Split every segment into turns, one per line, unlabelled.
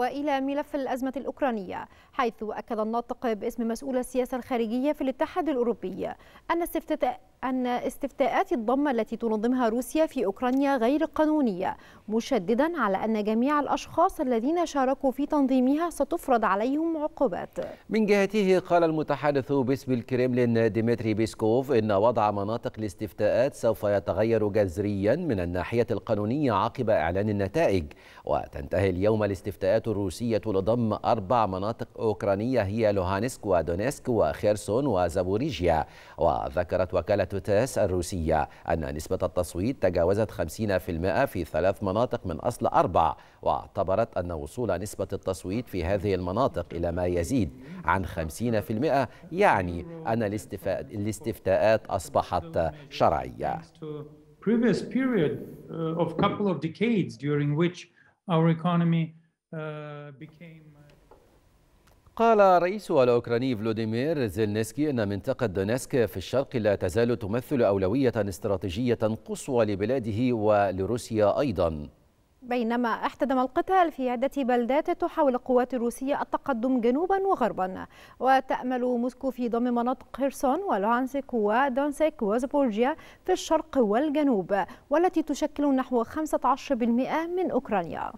وإلى ملف الأزمة الأوكرانية حيث أكد الناطق باسم مسؤول السياسة الخارجية في الاتحاد الأوروبي أن استفتاء أن استفتاءات الضمة التي تنظمها روسيا في أوكرانيا غير قانونية مشددا على أن جميع الأشخاص الذين شاركوا في تنظيمها ستفرض عليهم عقوبات
من جهته قال المتحدث باسم الكريملين ديمتري بيسكوف إن وضع مناطق الاستفتاءات سوف يتغير جذريا من الناحية القانونية عقب إعلان النتائج وتنتهي اليوم الاستفتاءات الروسية لضم أربع مناطق أوكرانية هي لوهانسك ودونيسك وخيرسون وزابوريجيا وذكرت وكالة تاس الروسية أن نسبة التصويت تجاوزت 50% في ثلاث مناطق من أصل أربع واعتبرت أن وصول نسبة التصويت في هذه المناطق إلى ما يزيد عن 50% يعني أن الاستفتاءات أصبحت شرعية. previous
period uh, of couple of decades during which our economy آه،
قال رئيسها الأوكراني فلوديمير زيلنسكي أن منطقة دونيسك في الشرق لا تزال تمثل أولوية استراتيجية قصوى لبلاده ولروسيا أيضاً
بينما احتدم القتال في عدة بلدات تحاول القوات الروسية التقدم جنوبا وغربا وتأمل موسكو في ضم مناطق خيرسون ولوانسك ودونسك وزبورجيا في الشرق والجنوب والتي تشكل نحو 15% من أوكرانيا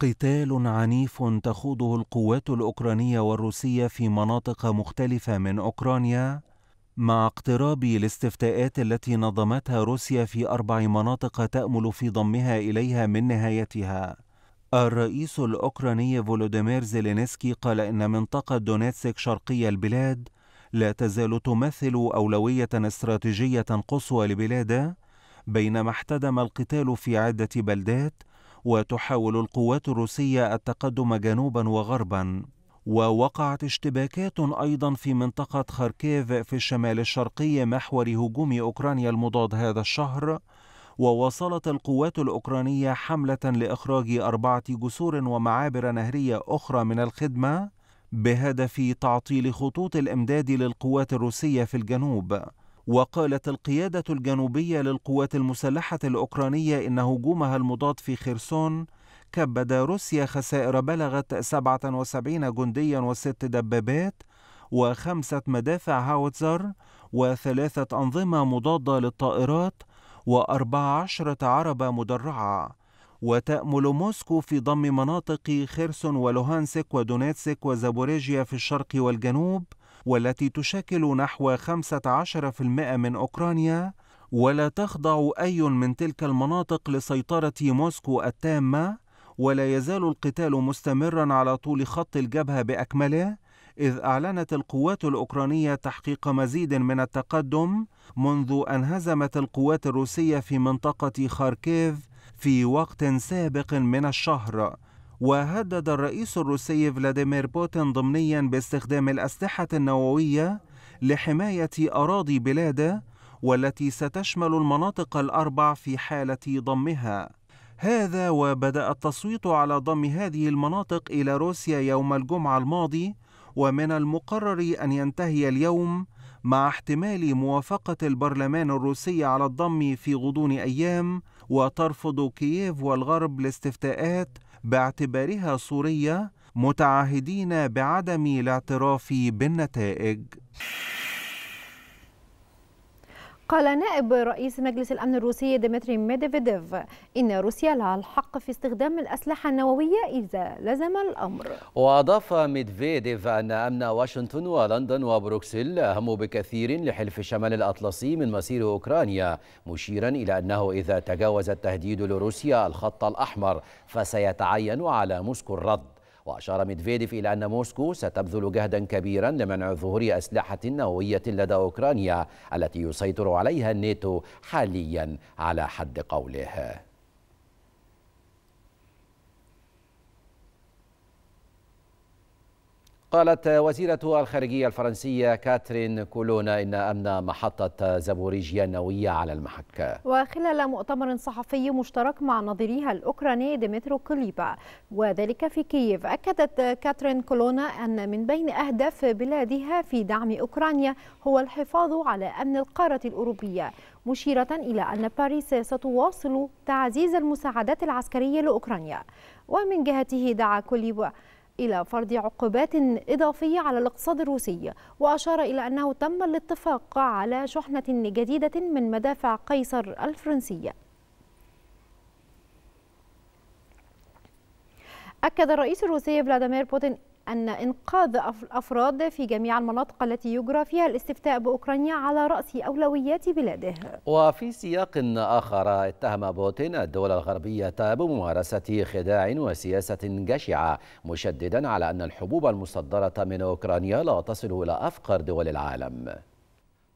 قتال عنيف تخوضه القوات الأوكرانية والروسية في مناطق مختلفة من أوكرانيا مع اقتراب الاستفتاءات التي نظمتها روسيا في أربع مناطق تأمل في ضمها إليها من نهايتها. الرئيس الأوكراني فولوديمير زيلينسكي قال إن منطقة دونيتسك شرقي البلاد لا تزال تمثل أولوية استراتيجية قصوى لبلاده بينما احتدم القتال في عدة بلدات وتحاول القوات الروسية التقدم جنوبا وغربا ووقعت اشتباكات أيضا في منطقة خاركيف في الشمال الشرقي محور هجوم أوكرانيا المضاد هذا الشهر وواصلت القوات الأوكرانية حملة لإخراج أربعة جسور ومعابر نهرية أخرى من الخدمة بهدف تعطيل خطوط الإمداد للقوات الروسية في الجنوب وقالت القيادة الجنوبية للقوات المسلحة الأوكرانية إن هجومها المضاد في خرسون كبد روسيا خسائر بلغت 77 جنديا وست دبابات وخمسة مدافع هاوتزر وثلاثة أنظمة مضادة للطائرات وأربع عشرة عربة مدرعة وتأمل موسكو في ضم مناطق خيرسون ولوهانسك ودونيتسك وزابوريجيا في الشرق والجنوب والتي تشكل نحو 15% من أوكرانيا ولا تخضع أي من تلك المناطق لسيطرة موسكو التامة ولا يزال القتال مستمرا على طول خط الجبهة بأكمله إذ أعلنت القوات الأوكرانية تحقيق مزيد من التقدم منذ أن هزمت القوات الروسية في منطقة خاركيف في وقت سابق من الشهر وهدد الرئيس الروسي فلاديمير بوتين ضمنيا باستخدام الأسلحة النووية لحماية أراضي بلاده والتي ستشمل المناطق الأربع في حالة ضمها هذا وبدأ التصويت على ضم هذه المناطق إلى روسيا يوم الجمعة الماضي ومن المقرر أن ينتهي اليوم مع احتمال موافقة البرلمان الروسي على الضم في غضون أيام وترفض كييف والغرب الاستفتاءات باعتبارها صورية متعهدين بعدم الاعتراف بالنتائج
قال نائب رئيس مجلس الأمن الروسي ديمتري ميدفيديف إن روسيا لها الحق في استخدام الأسلحة النووية إذا لزم الأمر
وأضاف ميدفيديف أن أمن واشنطن ولندن وبروكسل أهم بكثير لحلف شمال الأطلسي من مصير أوكرانيا مشيرا إلى أنه إذا تجاوز التهديد لروسيا الخط الأحمر فسيتعين على موسكو الرد وأشار ميدفيديف إلى أن موسكو ستبذل جهدا كبيرا لمنع ظهور أسلحة نووية لدى أوكرانيا التي يسيطر عليها الناتو حاليا على حد قوله قالت وزيرة الخارجية الفرنسية كاترين كولونا إن أمن محطة زابوريجيا النووية على المحك
وخلال مؤتمر صحفي مشترك مع نظيرها الأوكراني ديمترو كوليبا وذلك في كييف أكدت كاترين كولونا أن من بين أهداف بلادها في دعم أوكرانيا هو الحفاظ على أمن القارة الأوروبية مشيرة إلى أن باريس ستواصل تعزيز المساعدات العسكرية لأوكرانيا ومن جهته دعا كوليبا إلى فرض عقوبات إضافية على الاقتصاد الروسي وأشار إلى أنه تم الاتفاق على شحنة جديدة من مدافع قيصر الفرنسية أكد الرئيس الروسي فلاديمير بوتين أن إنقاذ الأفراد في جميع المناطق التي يجرى فيها الاستفتاء بأوكرانيا على رأس أولويات بلاده
وفي سياق آخر اتهم بوتين الدول الغربية بممارسة خداع وسياسة جشعة مشددا على أن الحبوب المصدرة من أوكرانيا لا تصل إلى أفقر دول العالم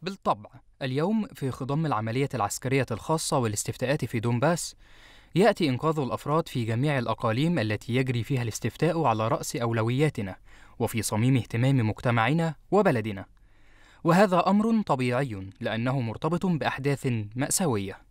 بالطبع اليوم في خضم العملية العسكرية الخاصة والاستفتاءات في دونباس يأتي إنقاذ الأفراد في جميع الأقاليم التي يجري فيها الاستفتاء على رأس أولوياتنا وفي صميم اهتمام مجتمعنا وبلدنا وهذا أمر طبيعي لأنه مرتبط بأحداث مأساوية